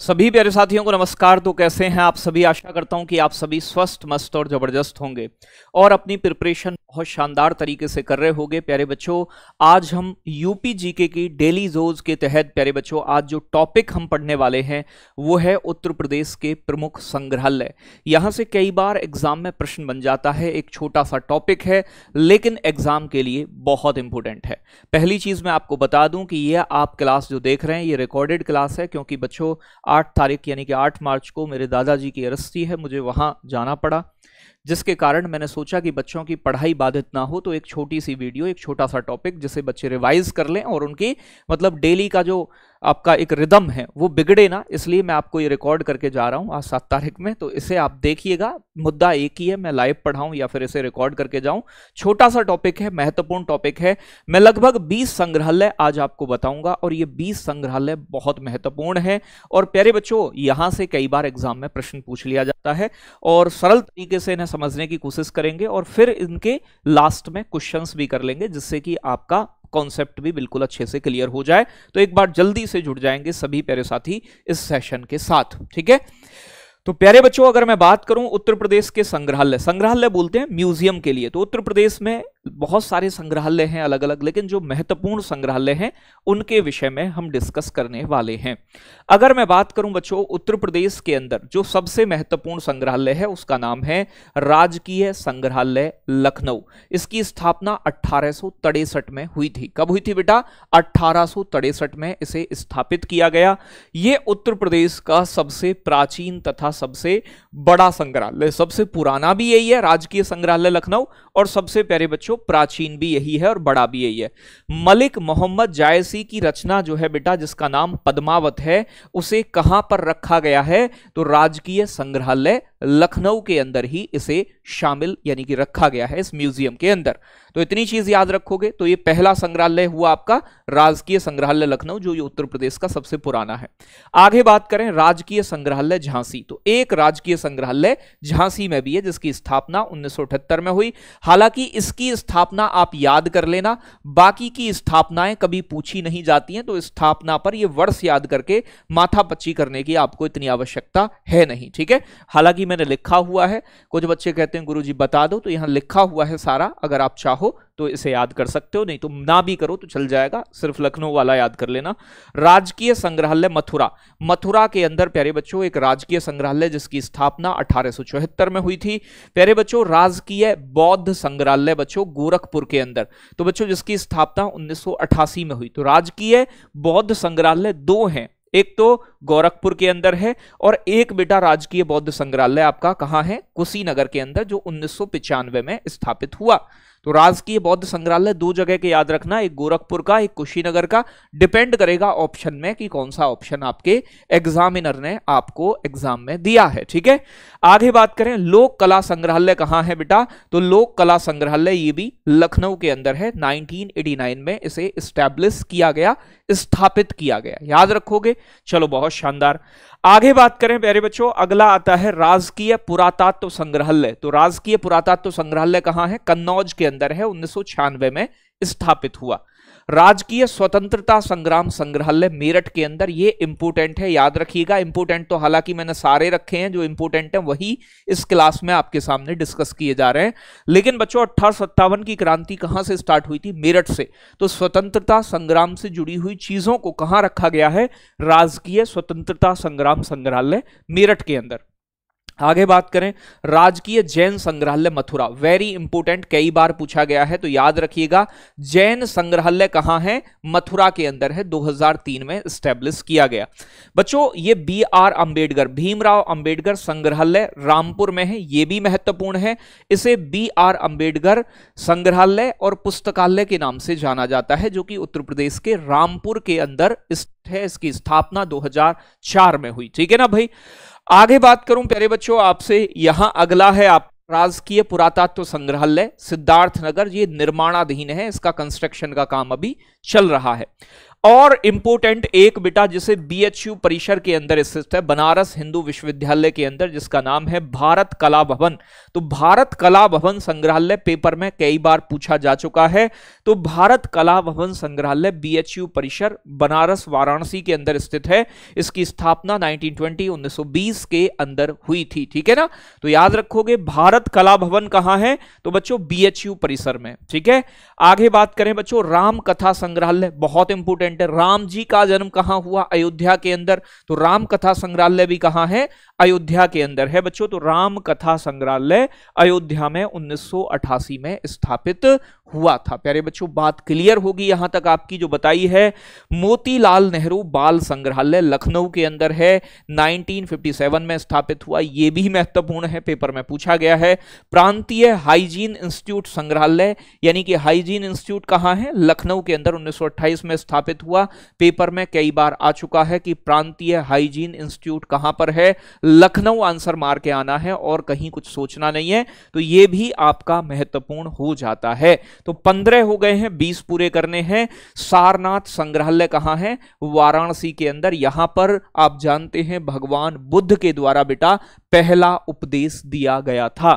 सभी प्यारे साथियों को नमस्कार तो कैसे हैं आप सभी आशा करता हूं कि आप सभी स्वस्थ मस्त और ज़बरदस्त होंगे और अपनी प्रिपरेशन बहुत शानदार तरीके से कर रहे होंगे प्यारे बच्चों आज हम यूपी जीके की डेली जोज के तहत प्यारे बच्चों आज जो टॉपिक हम पढ़ने वाले हैं वो है उत्तर प्रदेश के प्रमुख संग्रहालय यहाँ से कई बार एग्जाम में प्रश्न बन जाता है एक छोटा सा टॉपिक है लेकिन एग्जाम के लिए बहुत इंपॉर्टेंट है पहली चीज़ मैं आपको बता दूं कि यह आप क्लास जो देख रहे हैं ये रिकॉर्डेड क्लास है क्योंकि बच्चों आठ तारीख यानी कि आठ मार्च को मेरे दादाजी की अरस्ती है मुझे वहाँ जाना पड़ा जिसके कारण मैंने सोचा कि बच्चों की पढ़ाई बाधित ना हो तो एक छोटी सी वीडियो एक छोटा सा टॉपिक जिसे बच्चे रिवाइज कर लें और उनकी मतलब डेली का जो आपका एक रिदम है वो बिगड़े ना इसलिए मैं आपको ये रिकॉर्ड करके जा रहा हूँ आज सात तारीख में तो इसे आप देखिएगा मुद्दा एक ही है मैं लाइव पढ़ाऊँ या फिर इसे रिकॉर्ड करके जाऊँ छोटा सा टॉपिक है महत्वपूर्ण टॉपिक है मैं लगभग 20 संग्रहालय आज आपको बताऊंगा और ये 20 संग्रहालय बहुत महत्वपूर्ण है और प्यारे बच्चों यहाँ से कई बार एग्जाम में प्रश्न पूछ लिया जाता है और सरल तरीके से इन्हें समझने की कोशिश करेंगे और फिर इनके लास्ट में क्वेश्चंस भी कर लेंगे जिससे कि आपका कॉन्सेप्ट भी बिल्कुल अच्छे से क्लियर हो जाए तो एक बार जल्दी से जुड़ जाएंगे सभी प्यारे साथी इस सेशन के साथ ठीक है तो प्यारे बच्चों अगर मैं बात करूं उत्तर प्रदेश के संग्रहालय संग्रहालय बोलते हैं म्यूजियम के लिए तो उत्तर प्रदेश में बहुत सारे संग्रहालय हैं अलग अलग लेकिन जो महत्वपूर्ण संग्रहालय हैं उनके विषय में हम डिस्कस करने वाले हैं अगर मैं बात करूं बच्चों उत्तर प्रदेश के अंदर जो सबसे महत्वपूर्ण संग्रहालय है उसका नाम है राजकीय संग्रहालय लखनऊ इसकी स्थापना अट्ठारह में हुई थी कब हुई थी बेटा अट्ठारह में इसे स्थापित किया गया ये उत्तर प्रदेश का सबसे प्राचीन तथा सबसे बड़ा संग्रहालय सबसे पुराना भी यही है राजकीय संग्रहालय लखनऊ और सबसे प्यारे बच्चों प्राचीन भी यही है और बड़ा भी यही है मलिक मोहम्मद जायसी की रचना जो है बेटा जिसका नाम पद्मावत है उसे कहां पर रखा गया है तो राजकीय संग्रहालय लखनऊ के अंदर ही इसे शामिल यानी कि रखा गया है इस म्यूजियम के अंदर तो इतनी चीज याद रखोगे तो ये पहला संग्रहालय हुआ आपका राजकीय संग्रहालय लखनऊ जो ये उत्तर प्रदेश का सबसे पुराना है आगे बात करें राजकीय संग्रहालय झांसी तो एक राजकीय संग्रहालय झांसी में भी है जिसकी स्थापना उन्नीस में हुई हालांकि इसकी स्थापना आप याद कर लेना बाकी की स्थापनाएं कभी पूछी नहीं जाती हैं तो स्थापना पर यह वर्ष याद करके पच्ची करने की आपको इतनी आवश्यकता है नहीं ठीक है हालांकि मैंने लिखा हुआ है कुछ बच्चे कहते हैं गुरुजी बता दो तो यहाँ लिखा हुआ है सारा अगर आप चाहो तो इसे याद कर सकते हो नहीं तो ना भी करो तो चल जाएगा सिर्फ लखनऊ वाला याद कर लेना राजकीय संग्रहालय मथुरा मथुरा के अंदर प्यारे बच्चों एक राजकीय संग्रहालय जिसकी स्थापना अठारह में हुई थी प्यारे बच्चों राजकीय बौद्ध संग्रहालय बच्चों गोरखपुर के अंदर तो बच्चों जिसकी स्थापना उन्नीस में हुई तो राजकीय बौद्ध संग्रहालय दो हैं एक तो गोरखपुर के अंदर है और एक बेटा राजकीय बौद्ध संग्रहालय आपका कहां है कुशीनगर के अंदर जो उन्नीस में स्थापित हुआ तो राजकीय बौद्ध संग्रहालय दो जगह के याद रखना एक गोरखपुर का एक कुशीनगर का डिपेंड करेगा ऑप्शन में कि कौन सा ऑप्शन आपके एग्जामिनर ने आपको एग्जाम में दिया है ठीक है आगे बात करें लोक कला संग्रहालय कहाँ है बेटा तो लोक कला संग्रहालय ये भी लखनऊ के अंदर है 1989 में इसे स्टैब्लिश किया गया स्थापित किया गया याद रखोगे चलो बहुत शानदार आगे बात करें प्यारे बच्चों अगला आता है राजकीय पुरातत्व संग्रहालय तो राजकीय पुरातत्व संग्रहालय कहां है कन्नौज के अंदर है उन्नीस में स्थापित हुआ राजकीय स्वतंत्रता संग्राम संग्रहालय मेरठ के अंदर ये इंपोर्टेंट है याद रखिएगा इंपोर्टेंट तो हालांकि मैंने सारे रखे हैं जो इंपोर्टेंट है वही इस क्लास में आपके सामने डिस्कस किए जा रहे हैं लेकिन बच्चों अट्ठारह की क्रांति कहां से स्टार्ट हुई थी मेरठ से तो स्वतंत्रता संग्राम से जुड़ी हुई चीजों को कहां रखा गया है राजकीय स्वतंत्रता संग्राम संग्रहालय मेरठ के अंदर आगे बात करें राजकीय जैन संग्रहालय मथुरा वेरी इंपोर्टेंट कई बार पूछा गया है तो याद रखिएगा जैन संग्रहालय कहां है मथुरा के अंदर है 2003 में स्टेब्लिश किया गया बच्चों ये बी आर अंबेडकर भीमराव अंबेडकर संग्रहालय रामपुर में है ये भी महत्वपूर्ण है इसे बी आर अंबेडकर संग्रहालय और पुस्तकालय के नाम से जाना जाता है जो कि उत्तर प्रदेश के रामपुर के अंदर है इसकी स्थापना 2004 में हुई ठीक है ना भाई आगे बात करूं प्यारे बच्चों आपसे यहां अगला है आप राजकीय पुरातत्व संग्रहालय सिद्धार्थ नगर ये निर्माणाधीन है इसका कंस्ट्रक्शन का काम अभी चल रहा है और इंपोर्टेंट एक बेटा जिसे बीएचयू परिसर के अंदर स्थित है बनारस हिंदू विश्वविद्यालय के अंदर जिसका नाम है भारत कला भवन तो भारत कला भवन संग्रहालय पेपर में कई बार पूछा जा चुका है तो भारत कला भवन संग्रहालय बीएचयू परिसर बनारस वाराणसी के अंदर स्थित है इसकी स्थापना 1920 1920 के अंदर हुई थी ठीक है ना तो याद रखोगे भारत कला भवन कहां है तो बच्चों बीएचयू परिसर में ठीक है आगे बात करें बच्चों रामकथा संग्रहालय बहुत इंपोर्टेंट इंपॉर्टेंट है राम जी का जन्म कहाँ हुआ अयोध्या के अंदर तो राम कथा संग्रहालय भी कहां है अयोध्या के अंदर है बच्चों तो राम कथा संग्रहालय अयोध्या में 1988 में स्थापित हुआ था प्यारे बच्चों बात क्लियर होगी यहां तक आपकी जो बताई है मोतीलाल नेहरू बाल संग्रहालय लखनऊ के अंदर है 1957 में स्थापित हुआ ये भी महत्वपूर्ण है पेपर में पूछा गया है प्रांतीय हाइजीन इंस्टीट्यूट संग्रहालय यानी कि हाइजीन इंस्टीट्यूट कहाँ है लखनऊ के अंदर उन्नीस में स्थापित हुआ पेपर में कई बार आ चुका है कि प्रांतीय हाइजीन इंस्टीट्यूट कहां पर है लखनऊ आंसर मार के आना है और कहीं कुछ सोचना नहीं है तो ये भी आपका महत्वपूर्ण हो जाता है तो पंद्रह हो गए हैं बीस पूरे करने हैं सारनाथ संग्रहालय कहाँ है वाराणसी के अंदर यहां पर आप जानते हैं भगवान बुद्ध के द्वारा बेटा पहला उपदेश दिया गया था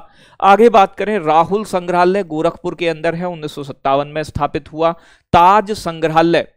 आगे बात करें राहुल संग्रहालय गोरखपुर के अंदर है उन्नीस में स्थापित हुआ ताज संग्रहालय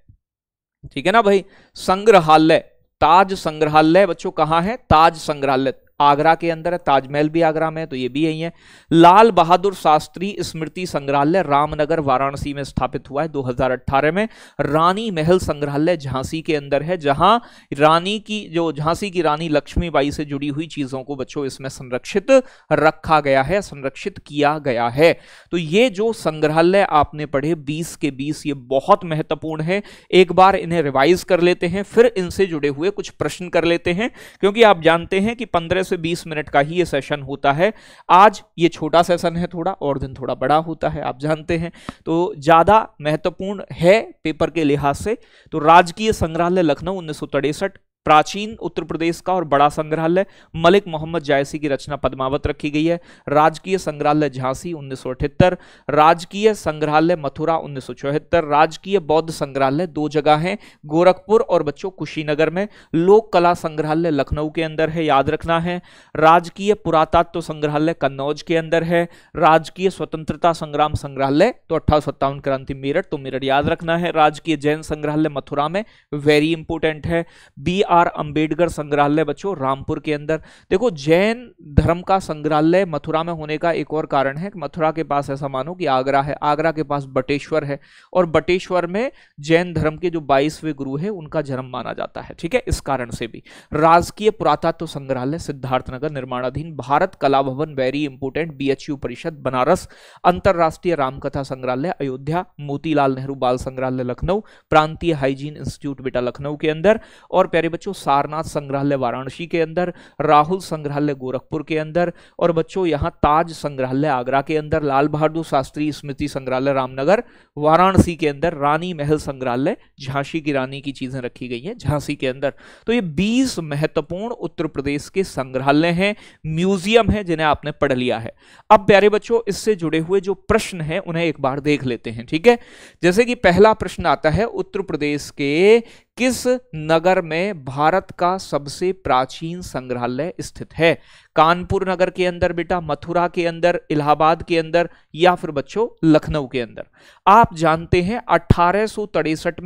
ठीक है ना भाई संग्रहालय ताज संग्रहालय बच्चों कहां है ताज संग्रहालय आगरा के अंदर है ताजमहल भी आगरा में है तो ये भी यही है लाल बहादुर शास्त्री स्मृति संग्रहालय रामनगर वाराणसी में स्थापित हुआ है 2018 में रानी महल संग्रहालय झांसी के अंदर है जहां रानी की जो झांसी की रानी लक्ष्मीबाई से जुड़ी हुई चीजों को बच्चों इसमें संरक्षित रखा गया है संरक्षित किया गया है तो ये जो संग्रहालय आपने पढ़े बीस के बीस ये बहुत महत्वपूर्ण है एक बार इन्हें रिवाइज कर लेते हैं फिर इनसे जुड़े हुए कुछ प्रश्न कर लेते हैं क्योंकि आप जानते हैं कि पंद्रह से 20 मिनट का ही ये सेशन होता है आज ये छोटा सेशन है थोड़ा और दिन थोड़ा बड़ा होता है आप जानते हैं तो ज़्यादा महत्वपूर्ण है पेपर के लिहाज से तो राजकीय संग्रहालय लखनऊ उन्नीस प्राचीन उत्तर प्रदेश का और बड़ा संग्रहालय मलिक मोहम्मद जायसी की रचना पद्मावत रखी गई है राजकीय संग्रहालय झांसी उन्नीस राजकीय संग्रहालय मथुरा उन्नीस राजकीय बौद्ध संग्रहालय दो जगह हैं गोरखपुर और बच्चों कुशीनगर में लोक कला संग्रहालय लखनऊ के अंदर है याद रखना है राजकीय पुरातत्व संग्रहालय कन्नौज के अंदर है राजकीय स्वतंत्रता संग्राम संग्रहालय तो अट्ठारह सत्तावन क्रांति मेरठ तो मेरठ याद रखना है राजकीय जैन संग्रहालय मथुरा में वेरी इंपोर्टेंट है बी आर अंबेडकर संग्रहालय बच्चों रामपुर के अंदर देखो जैन धर्म का संग्रहालय मथुरा में होने का एक और कारण है मथुरा के पास ऐसा मानो कि आगरा है आगरा के पास बटेश्वर है और बटेश्वर में जैन धर्म के जो बाईसवें गुरु है उनका जन्म माना जाता है ठीक है इस कारण से भी राजकीय पुरातत्व तो संग्रहालय सिद्धार्थनगर निर्माणाधीन भारत कला भवन वेरी इंपोर्टेंट बी परिषद बनारस अंतर्राष्ट्रीय रामकथा संग्रहालय अयोध्या मोतीलाल नेहरू बाल संग्रहालय लखनऊ प्रांतीय हाइजीन इंस्टीट्यूट बेटा लखनऊ के अंदर और प्यारे बच्चों बच्चों सारनाथ संग्रहालय वाराणसी के अंदर राहुल संग्रहालय गोरखपुर के अंदर और बच्चों यहाँ ताज संग्रहालय आगरा के अंदर लाल बहादुर शास्त्री स्मृति संग्रहालय रामनगर वाराणसी के अंदर रानी महल संग्रहालय झांसी की रानी की चीजें रखी गई हैं झांसी के अंदर तो ये बीस महत्वपूर्ण उत्तर प्रदेश के संग्रहालय हैं म्यूजियम है जिन्हें आपने पढ़ लिया है अब प्यारे बच्चों इससे जुड़े हुए जो प्रश्न है उन्हें एक बार देख लेते हैं ठीक है जैसे कि पहला प्रश्न आता है उत्तर प्रदेश के किस नगर में भारत का सबसे प्राचीन संग्रहालय स्थित है कानपुर नगर के अंदर बेटा मथुरा के अंदर इलाहाबाद के अंदर या फिर बच्चों लखनऊ के अंदर आप जानते हैं अठारह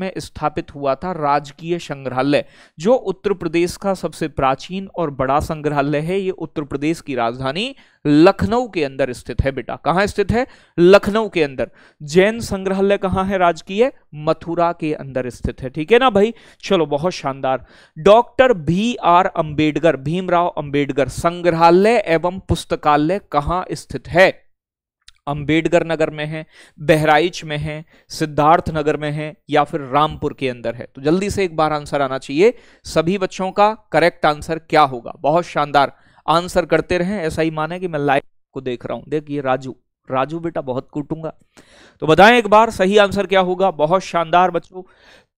में स्थापित हुआ था राजकीय संग्रहालय जो उत्तर प्रदेश का सबसे प्राचीन और बड़ा संग्रहालय है ये उत्तर प्रदेश की राजधानी लखनऊ के अंदर स्थित है बेटा कहां स्थित है लखनऊ के अंदर जैन संग्रहालय कहां है राजकीय मथुरा के अंदर स्थित है ठीक है ना भाई चलो बहुत शानदार doctor B R Ambedkar Bhimrao Ambedkar संग्रह संग्रहालय एवं पुस्तकालय कहाँ स्थित है अंबेडकर नगर में है बहराइच में है सिद्धार्थ नगर में है या फिर रामपुर के अंदर है तो जल्दी से एक बार आंसर आना चाहिए सभी बच्चों का करेक्ट आंसर क्या होगा बहुत शानदार आंसर करते रहें ऐसा ही माने कि मैं लाइव को देख रहा हूं देखिए राजू राजू बेटा बहुत कूटूंगा तो बताएं एक बार सही आंसर क्या होगा बहुत शानदार बच्चों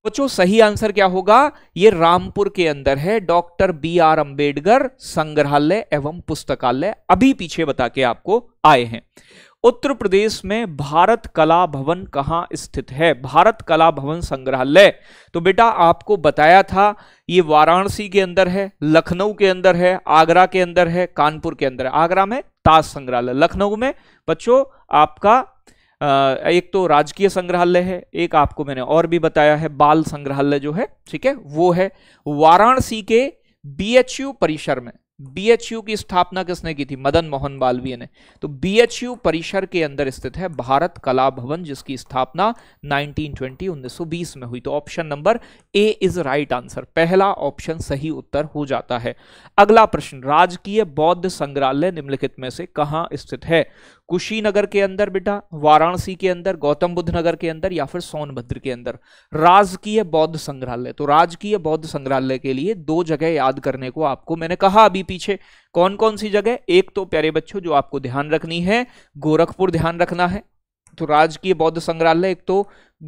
बच्चों सही आंसर क्या होगा ये रामपुर के अंदर है डॉक्टर बी आर अंबेडकर संग्रहालय एवं पुस्तकालय अभी पीछे बता के आपको आए हैं उत्तर प्रदेश में भारत कला भवन कहाँ स्थित है भारत कला भवन संग्रहालय तो बेटा आपको बताया था ये वाराणसी के अंदर है लखनऊ के अंदर है आगरा के अंदर है कानपुर के अंदर है आगरा में ताज संग्रहालय लखनऊ में बच्चों आपका एक तो राजकीय संग्रहालय है एक आपको मैंने और भी बताया है बाल संग्रहालय जो है ठीक है वो है वाराणसी के बीएचयू परिसर में बीएचयू की स्थापना किसने की थी मदन मोहन मालवीय ने तो बीएचयू परिसर के अंदर स्थित है भारत कला भवन जिसकी स्थापना 1920 1920 में हुई तो option number A is right answer पहला ऑप्शन सही उत्तर हो जाता है अगला प्रश्न राजकीय बौद्ध संग्रहालय निम्नलिखित में से कहां स्थित है कुशीनगर के अंदर बेटा वाराणसी के अंदर गौतम बुद्ध नगर के अंदर या फिर सोनभद्र के अंदर राजकीय बौद्ध संग्रहालय तो राजकीय बौद्ध संग्रहालय के लिए दो जगह याद करने को आपको मैंने कहा अभी पीछे कौन कौन सी जगह एक तो प्यारे बच्चों जो आपको ध्यान रखनी है गोरखपुर ध्यान रखना है तो राजकीय बौद्ध संग्रहालय एक तो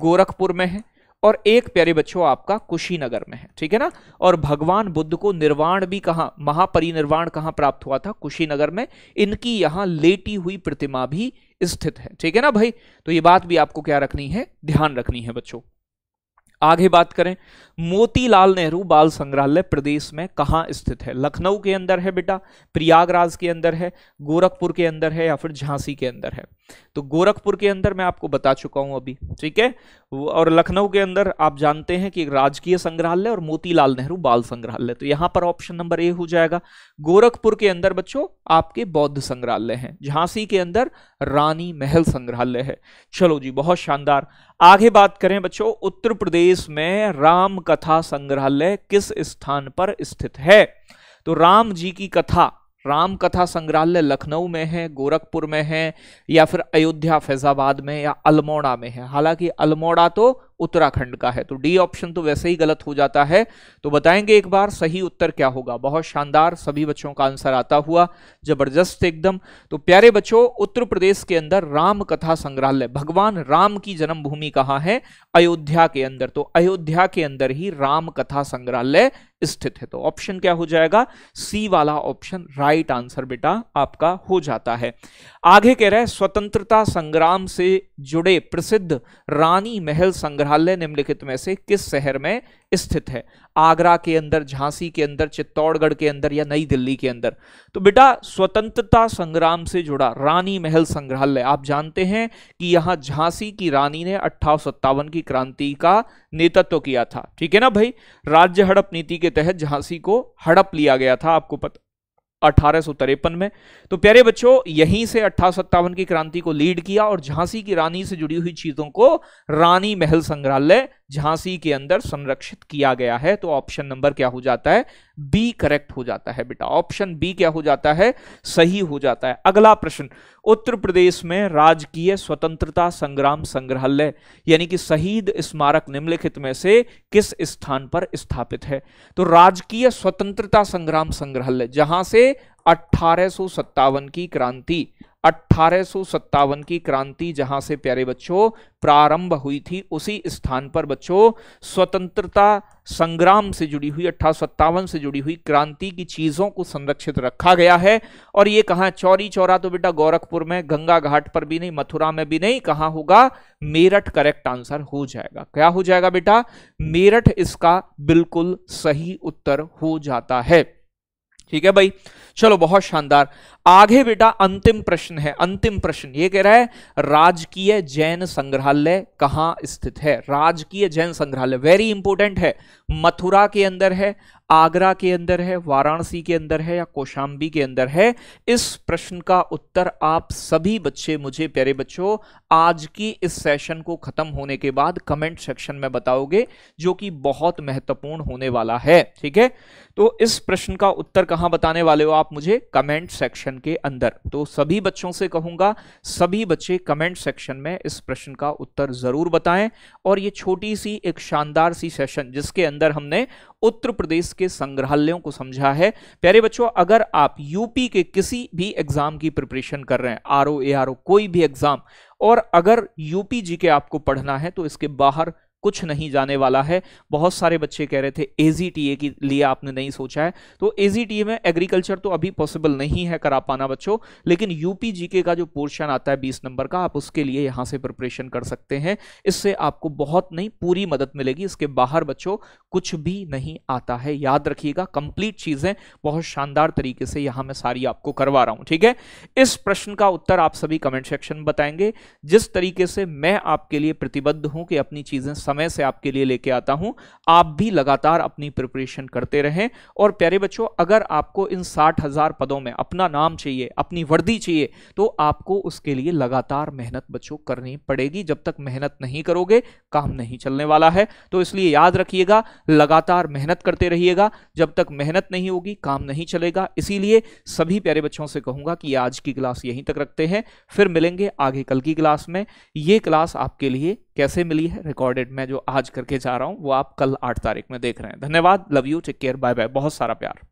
गोरखपुर में है और एक प्यारे बच्चों आपका कुशीनगर में है ठीक है ना और भगवान बुद्ध को निर्वाण भी कहा महापरिनिर्वाण कहां प्राप्त हुआ था कुशीनगर में इनकी यहां लेटी हुई प्रतिमा भी स्थित है ठीक है ना भाई तो ये बात भी आपको क्या रखनी है ध्यान रखनी है बच्चों आगे बात करें मोतीलाल नेहरू बाल संग्रहालय प्रदेश में कहाँ स्थित है लखनऊ के अंदर है बेटा प्रयागराज के अंदर है गोरखपुर के अंदर है या फिर झांसी के अंदर है तो गोरखपुर के अंदर मैं आपको बता चुका हूं अभी ठीक है और लखनऊ के अंदर आप जानते हैं कि राजकीय संग्रहालय और मोतीलाल नेहरू बाल संग्रहालय तो यहां पर ऑप्शन नंबर ए हो जाएगा गोरखपुर के अंदर बच्चों आपके बौद्ध संग्रहालय है झांसी के अंदर रानी महल संग्रहालय है चलो जी बहुत शानदार आगे बात करें बच्चों उत्तर प्रदेश देश में राम कथा संग्रहालय किस स्थान पर स्थित है तो राम जी की कथा राम कथा संग्रहालय लखनऊ में है गोरखपुर में है या फिर अयोध्या फैजाबाद में या अल्मोड़ा में है हालांकि अल्मोड़ा तो उत्तराखंड का है तो डी ऑप्शन तो वैसे ही गलत हो जाता है तो बताएंगे एक बार सही उत्तर क्या होगा बहुत शानदार सभी बच्चों का आंसर आता हुआ जबरदस्त एकदम तो प्यारे बच्चों उत्तर प्रदेश के अंदर राम कथा संग्रहालय भगवान राम की जन्मभूमि कहाँ है अयोध्या के अंदर तो अयोध्या के अंदर ही राम कथा संग्रहालय स्थित है तो ऑप्शन क्या हो जाएगा सी वाला ऑप्शन राइट आंसर बेटा आपका हो जाता है आगे कह रहे है स्वतंत्रता संग्राम से जुड़े प्रसिद्ध रानी महल संग्रह मेघालय निम्नलिखित में से किस शहर में स्थित है आगरा के अंदर झांसी के अंदर चित्तौड़गढ़ के अंदर या नई दिल्ली के अंदर तो बेटा स्वतंत्रता संग्राम से जुड़ा रानी महल संग्रहालय आप जानते हैं कि यहां झांसी की रानी ने अट्ठावन की क्रांति का नेतृत्व किया था ठीक है ना भाई राज्य हड़प नीति के तहत झांसी को हड़प लिया गया था आपको पता अठारह में तो प्यारे बच्चों यहीं से अठारह की क्रांति को लीड किया और झांसी की रानी से जुड़ी हुई चीजों को रानी महल संग्रहालय झांसी के अंदर संरक्षित किया गया है तो ऑप्शन नंबर क्या हो जाता है बी करेक्ट हो जाता है बेटा ऑप्शन बी क्या हो जाता है सही हो जाता है अगला प्रश्न उत्तर प्रदेश में राजकीय स्वतंत्रता संग्राम संग्रहालय यानी कि शहीद स्मारक निम्नलिखित में से किस स्थान पर स्थापित है तो राजकीय स्वतंत्रता संग्राम संग्रहालय जहां से अठारह की क्रांति अट्ठारह की क्रांति जहां से प्यारे बच्चों प्रारंभ हुई थी उसी स्थान पर बच्चों स्वतंत्रता संग्राम से जुड़ी हुई अट्ठारह से जुड़ी हुई क्रांति की चीजों को संरक्षित रखा गया है और ये कहा चौरी चौरा तो बेटा गोरखपुर में गंगा घाट पर भी नहीं मथुरा में भी नहीं कहा होगा मेरठ करेक्ट आंसर हो जाएगा क्या हो जाएगा बेटा मेरठ इसका बिल्कुल सही उत्तर हो जाता है ठीक है भाई चलो बहुत शानदार आगे बेटा अंतिम प्रश्न है अंतिम प्रश्न ये कह रहा है राजकीय जैन संग्रहालय कहां स्थित है राजकीय जैन संग्रहालय वेरी इंपॉर्टेंट है मथुरा के अंदर है आगरा के अंदर है वाराणसी के अंदर है या कोशाम्बी के अंदर है इस प्रश्न का उत्तर आप सभी बच्चे मुझे प्यारे बच्चों आज की इस सेशन को खत्म होने के बाद कमेंट सेक्शन में बताओगे जो कि बहुत महत्वपूर्ण होने वाला है ठीक है तो इस प्रश्न का उत्तर कहां बताने वाले हो आप मुझे कमेंट सेक्शन के अंदर तो सभी बच्चों से कहूंगा सभी बच्चे कमेंट सेक्शन में इस प्रश्न का उत्तर जरूर बताएं और ये छोटी सी एक शानदार सी सेशन जिसके अंदर हमने उत्तर प्रदेश के संग्रहालयों को समझा है प्यारे बच्चों अगर आप यूपी के किसी भी एग्जाम की प्रिपरेशन कर रहे हैं R O A R O कोई भी एग्जाम और अगर यूपी जी के आपको पढ़ना है तो इसके बाहर कुछ नहीं जाने वाला है बहुत सारे बच्चे कह रहे थे ए के लिए आपने नहीं सोचा है तो ए में एग्रीकल्चर तो अभी पॉसिबल नहीं है करा पाना बच्चों लेकिन यूपी जीके का जो पोर्शन आता है बीस नंबर का आप उसके लिए यहाँ से प्रिपरेशन कर सकते हैं इससे आपको बहुत नहीं पूरी मदद मिलेगी इसके बाहर बच्चों कुछ भी नहीं आता है याद रखिएगा कंप्लीट चीजें बहुत शानदार तरीके से यहाँ मैं सारी आपको करवा रहा हूँ ठीक है इस प्रश्न का उत्तर आप सभी कमेंट सेक्शन में बताएंगे जिस तरीके से मैं आपके लिए प्रतिबद्ध हूँ कि अपनी चीजें समय से आपके लिए लेके आता हूं आप भी लगातार अपनी प्रिपरेशन करते रहें और प्यारे बच्चों अगर आपको इन साठ हजार पदों में अपना नाम चाहिए अपनी वर्दी चाहिए तो आपको उसके लिए लगातार मेहनत बच्चों करनी पड़ेगी जब तक मेहनत नहीं करोगे काम नहीं चलने वाला है तो इसलिए याद रखिएगा लगातार मेहनत करते रहिएगा जब तक मेहनत नहीं होगी काम नहीं चलेगा इसीलिए सभी प्यारे बच्चों से कहूंगा कि आज की क्लास यहीं तक रखते हैं फिर मिलेंगे आगे कल की क्लास में ये क्लास आपके लिए कैसे मिली है रिकॉर्डेड मैं जो आज करके जा रहा हूँ वो आप कल आठ तारीख में देख रहे हैं धन्यवाद love you take care bye bye बहुत सारा प्यार